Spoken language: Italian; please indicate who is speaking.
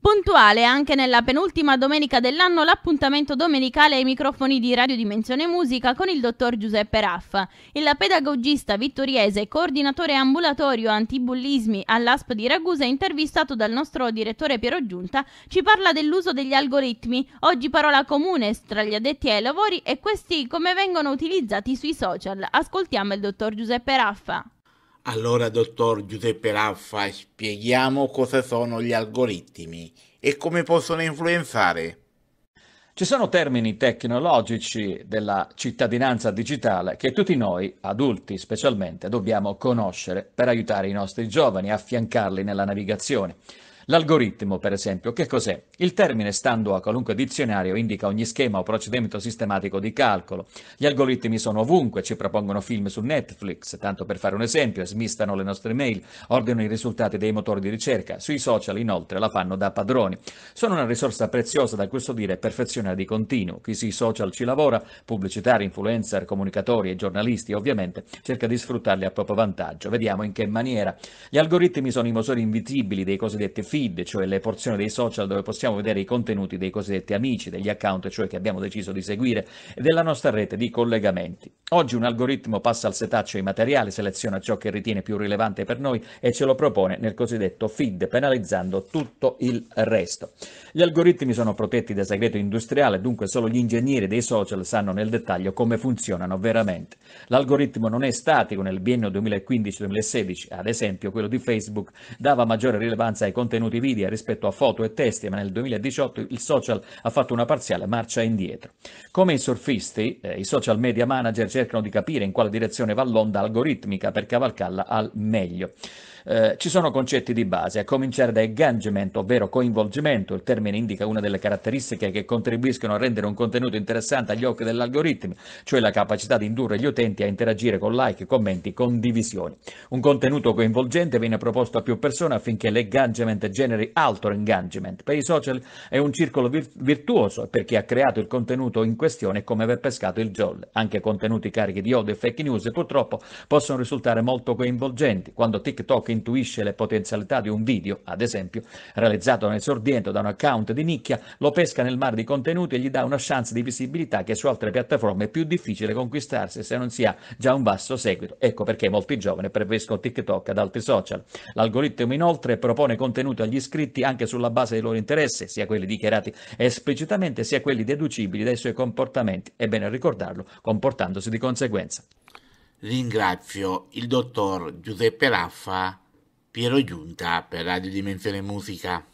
Speaker 1: Puntuale anche nella penultima domenica dell'anno l'appuntamento domenicale ai microfoni di Radio Dimensione Musica con il dottor Giuseppe Raffa, il pedagogista vittoriese e coordinatore ambulatorio antibullismi all'ASP di Ragusa intervistato dal nostro direttore Piero Giunta ci parla dell'uso degli algoritmi, oggi parola comune tra gli addetti ai lavori e questi come vengono utilizzati sui social. Ascoltiamo il dottor Giuseppe Raffa.
Speaker 2: Allora, dottor Giuseppe Raffa, spieghiamo cosa sono gli algoritmi
Speaker 3: e come possono influenzare. Ci sono termini tecnologici della cittadinanza digitale che tutti noi, adulti specialmente, dobbiamo conoscere per aiutare i nostri giovani, affiancarli nella navigazione. L'algoritmo, per esempio, che cos'è? Il termine, stando a qualunque dizionario, indica ogni schema o procedimento sistematico di calcolo. Gli algoritmi sono ovunque, ci propongono film su Netflix, tanto per fare un esempio, smistano le nostre mail, ordinano i risultati dei motori di ricerca, sui social inoltre la fanno da padroni. Sono una risorsa preziosa da custodire e perfezionare di continuo. Chi sui social ci lavora, pubblicitari, influencer, comunicatori e giornalisti ovviamente, cerca di sfruttarli a proprio vantaggio. Vediamo in che maniera. Gli algoritmi sono i motori invisibili dei cosiddetti film feed, cioè le porzioni dei social dove possiamo vedere i contenuti dei cosiddetti amici, degli account, cioè che abbiamo deciso di seguire, e della nostra rete di collegamenti. Oggi un algoritmo passa al setaccio i materiali, seleziona ciò che ritiene più rilevante per noi e ce lo propone nel cosiddetto feed, penalizzando tutto il resto. Gli algoritmi sono protetti da segreto industriale, dunque solo gli ingegneri dei social sanno nel dettaglio come funzionano veramente. L'algoritmo non è statico, nel biennio 2015-2016, ad esempio quello di Facebook dava maggiore rilevanza ai contenuti contenuti video rispetto a foto e testi, ma nel 2018 il social ha fatto una parziale marcia indietro. Come i surfisti, eh, i social media manager cercano di capire in quale direzione va l'onda algoritmica per cavalcarla al meglio eh, ci sono concetti di base, a cominciare da engagement, ovvero coinvolgimento, il termine indica una delle caratteristiche che contribuiscono a rendere un contenuto interessante agli occhi dell'algoritmo, cioè la capacità di indurre gli utenti a interagire con like, commenti, condivisioni. Un contenuto coinvolgente viene proposto a più persone affinché l'engagement generi altro engagement. Per i social è un circolo virtuoso per chi ha creato il contenuto in questione è come aver pescato il jolle. Anche contenuti carichi di odio e fake news purtroppo possono risultare molto coinvolgenti. Quando TikTok in intuisce le potenzialità di un video, ad esempio, realizzato nel Sordiento da un account di nicchia, lo pesca nel mare di contenuti e gli dà una chance di visibilità che su altre piattaforme è più difficile conquistarsi se non si ha già un basso seguito. Ecco perché molti giovani preferiscono TikTok ad altri social. L'algoritmo inoltre propone contenuti agli iscritti anche sulla base dei loro interessi, sia quelli dichiarati esplicitamente sia quelli deducibili dai suoi comportamenti. È bene ricordarlo, comportandosi di conseguenza.
Speaker 2: Ringrazio il dottor Giuseppe Raffa Piero Giunta per Radio Dimensione Musica.